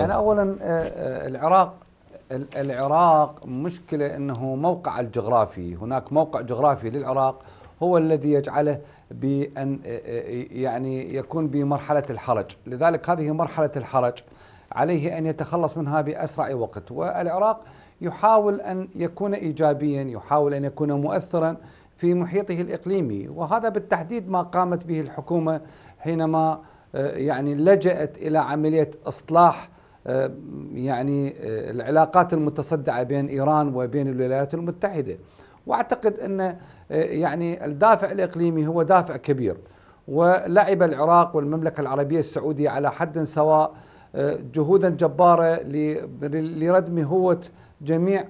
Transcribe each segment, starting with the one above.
يعني اولا آه، آه، العراق العراق مشكله انه موقع الجغرافي هناك موقع جغرافي للعراق هو الذي يجعله بان آه، يعني يكون بمرحله الحرج لذلك هذه مرحله الحرج عليه ان يتخلص منها باسرع وقت والعراق يحاول ان يكون ايجابيا يحاول ان يكون مؤثرا في محيطه الاقليمي وهذا بالتحديد ما قامت به الحكومه حينما يعني لجأت الى عمليه اصلاح آه، يعني آه، العلاقات المتصدعه بين ايران وبين الولايات المتحده واعتقد ان آه، يعني الدافع الاقليمي هو دافع كبير ولعب العراق والمملكه العربيه السعوديه على حد سواء جهودا جباره لردم هوه جميع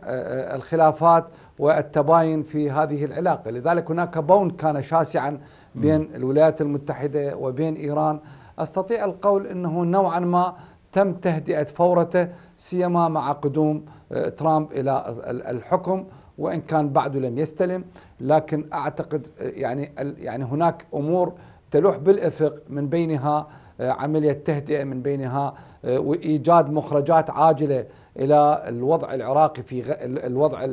الخلافات والتباين في هذه العلاقه، لذلك هناك بون كان شاسعا بين الولايات المتحده وبين ايران، استطيع القول انه نوعا ما تم تهدئة فورته سيما مع قدوم آه، ترامب إلى الحكم وإن كان بعده لم يستلم لكن أعتقد آه، يعني يعني هناك أمور تلوح بالإفق من بينها آه، عملية تهدئة من بينها آه، وإيجاد مخرجات عاجلة إلى الوضع العراقي في الوضع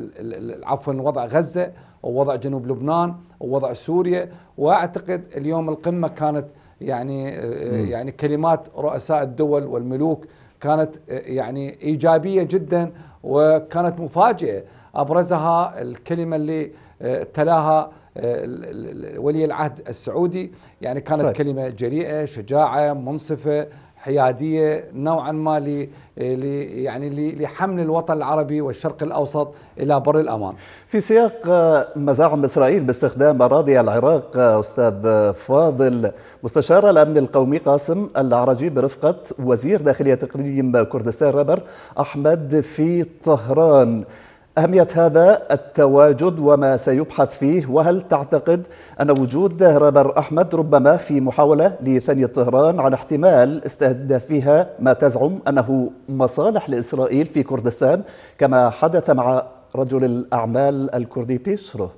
عفوا وضع غزة ووضع جنوب لبنان ووضع سوريا وأعتقد اليوم القمة كانت يعني آه، يعني كلمات رؤساء الدول والملوك كانت يعني إيجابية جداً وكانت مفاجئة أبرزها الكلمة اللي آه، تلاها آه، ولي العهد السعودي يعني كانت طيب. كلمة جريئة شجاعة منصفة حياديه نوعا ما ل يعني لحمل الوطن العربي والشرق الاوسط الى بر الامان. في سياق آه، مزاعم اسرائيل باستخدام اراضي العراق آه، استاذ آه، فاضل مستشار الامن القومي قاسم العرجي برفقه وزير داخليه تقليم كردستان رابر احمد في طهران. أهمية هذا التواجد وما سيبحث فيه وهل تعتقد أن وجود رابر أحمد ربما في محاولة لثني طهران على احتمال استهدافها ما تزعم أنه مصالح لإسرائيل في كردستان كما حدث مع رجل الأعمال الكردي بيشرو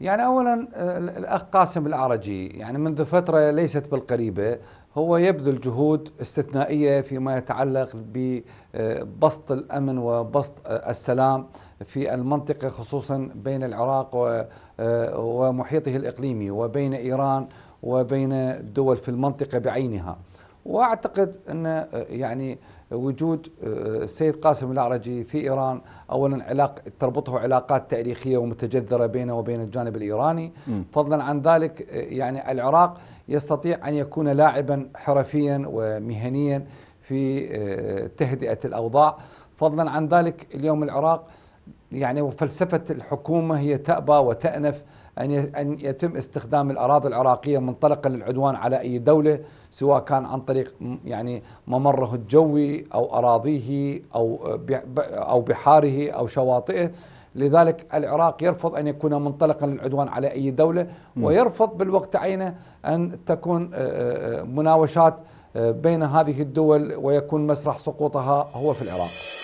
يعني اولا آه، الاخ قاسم العرجي يعني منذ فتره ليست بالقريبه هو يبذل جهود استثنائيه فيما يتعلق ببسط الامن وبسط السلام في المنطقه خصوصا بين العراق ومحيطه الاقليمي وبين ايران وبين الدول في المنطقه بعينها واعتقد ان آه، يعني وجود آه، السيد قاسم العرجي في ايران اولا علاق تربطه علاقات تاريخيه ومتجذره بينه وبين الجانب الايراني م. فضلا عن ذلك آه، يعني العراق يستطيع ان يكون لاعبا حرفيا ومهنيا في تهدئه الاوضاع فضلا عن ذلك اليوم العراق يعني وفلسفه الحكومه هي تابى وتانف أن أن يتم استخدام الأراضي العراقية منطلقا للعدوان على أي دولة سواء كان عن طريق يعني ممره الجوي أو أراضيه أو أو بحاره أو شواطئه لذلك العراق يرفض أن يكون منطلقا للعدوان على أي دولة ويرفض بالوقت عينه أن تكون آه، آه، آه، مناوشات بين هذه الدول ويكون مسرح سقوطها هو في العراق